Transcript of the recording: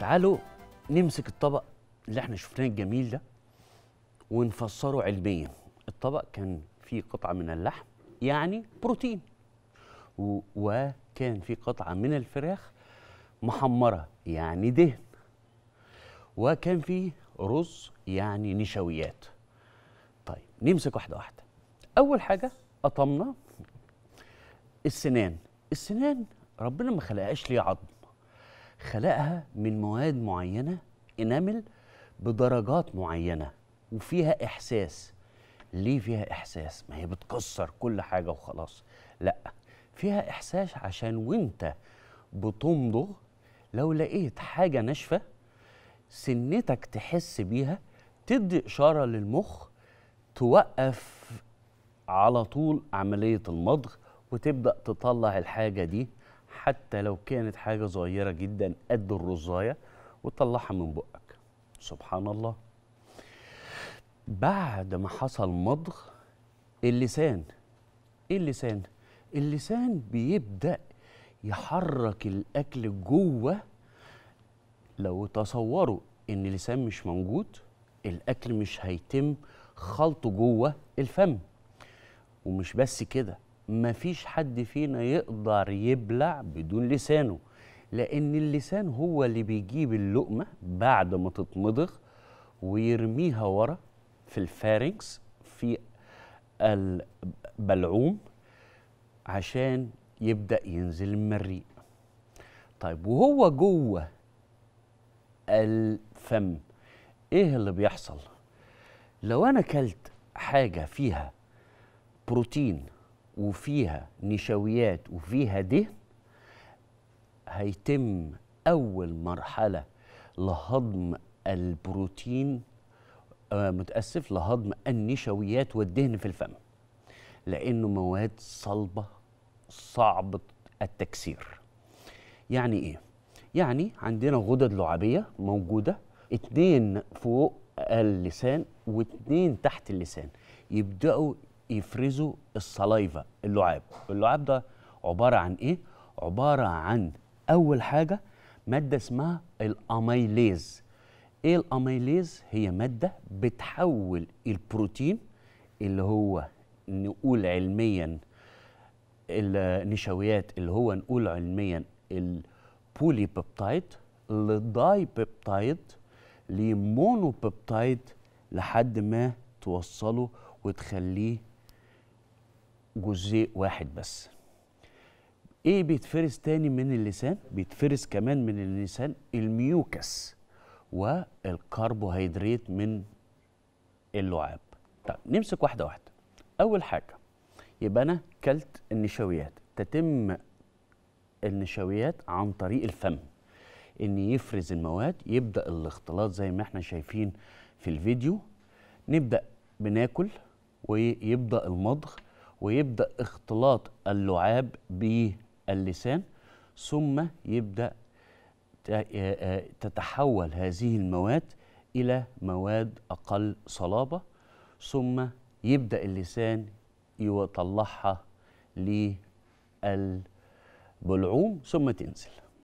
تعالوا نمسك الطبق اللي احنا شفناه الجميل ده ونفسره علميا الطبق كان فيه قطعة من اللحم يعني بروتين وكان فيه قطعة من الفراخ محمرة يعني دهن وكان فيه رز يعني نشويات طيب نمسك واحدة واحدة أول حاجة قطمنا السنان السنان ربنا ما خلقهاش ليه عظم خلقها من مواد معينه انامل بدرجات معينه وفيها احساس ليه فيها احساس ما هي بتكسر كل حاجه وخلاص لا فيها احساس عشان وانت بتمضغ لو لقيت حاجه ناشفه سنتك تحس بيها تدي اشاره للمخ توقف على طول عمليه المضغ وتبدا تطلع الحاجه دي حتى لو كانت حاجة صغيرة جدا قد الرزاية وتطلعها من بقك سبحان الله بعد ما حصل مضغ اللسان ايه اللسان اللسان بيبدأ يحرك الأكل جوه لو تصوروا إن اللسان مش موجود الأكل مش هيتم خلطه جوه الفم ومش بس كده مفيش حد فينا يقدر يبلع بدون لسانه لأن اللسان هو اللي بيجيب اللقمة بعد ما تتمضغ ويرميها ورا في الفارنكس في البلعوم عشان يبدأ ينزل المريء طيب وهو جوه الفم ايه اللي بيحصل لو انا كلت حاجة فيها بروتين وفيها نشويات وفيها دهن هيتم أول مرحلة لهضم البروتين آه متأسف لهضم النشويات والدهن في الفم لأنه مواد صلبة صعب التكسير يعني إيه؟ يعني عندنا غدد لعابية موجودة اتنين فوق اللسان واتنين تحت اللسان يبدأوا يفرزوا الصلايفة اللعاب اللعاب ده عبارة عن إيه؟ عبارة عن أول حاجة مادة اسمها الأميليز إيه الأميليز؟ هي مادة بتحول البروتين اللي هو نقول علميا النشويات اللي هو نقول علميا البولي بيبتايد بيبتايد لمونو بيبتايد لحد ما توصله وتخليه جزيء واحد بس ايه بيتفرز تاني من اللسان بيتفرز كمان من اللسان الميوكس والكربوهيدرات من اللعاب طب نمسك واحده واحده اول حاجه يبقى انا كلت النشويات تتم النشويات عن طريق الفم ان يفرز المواد يبدا الاختلاط زي ما احنا شايفين في الفيديو نبدا بناكل ويبدا المضغ ويبدا اختلاط اللعاب باللسان ثم يبدا آه، آه، تتحول هذه المواد الى مواد اقل صلابه ثم يبدا اللسان يطلعها للبلعوم ثم تنزل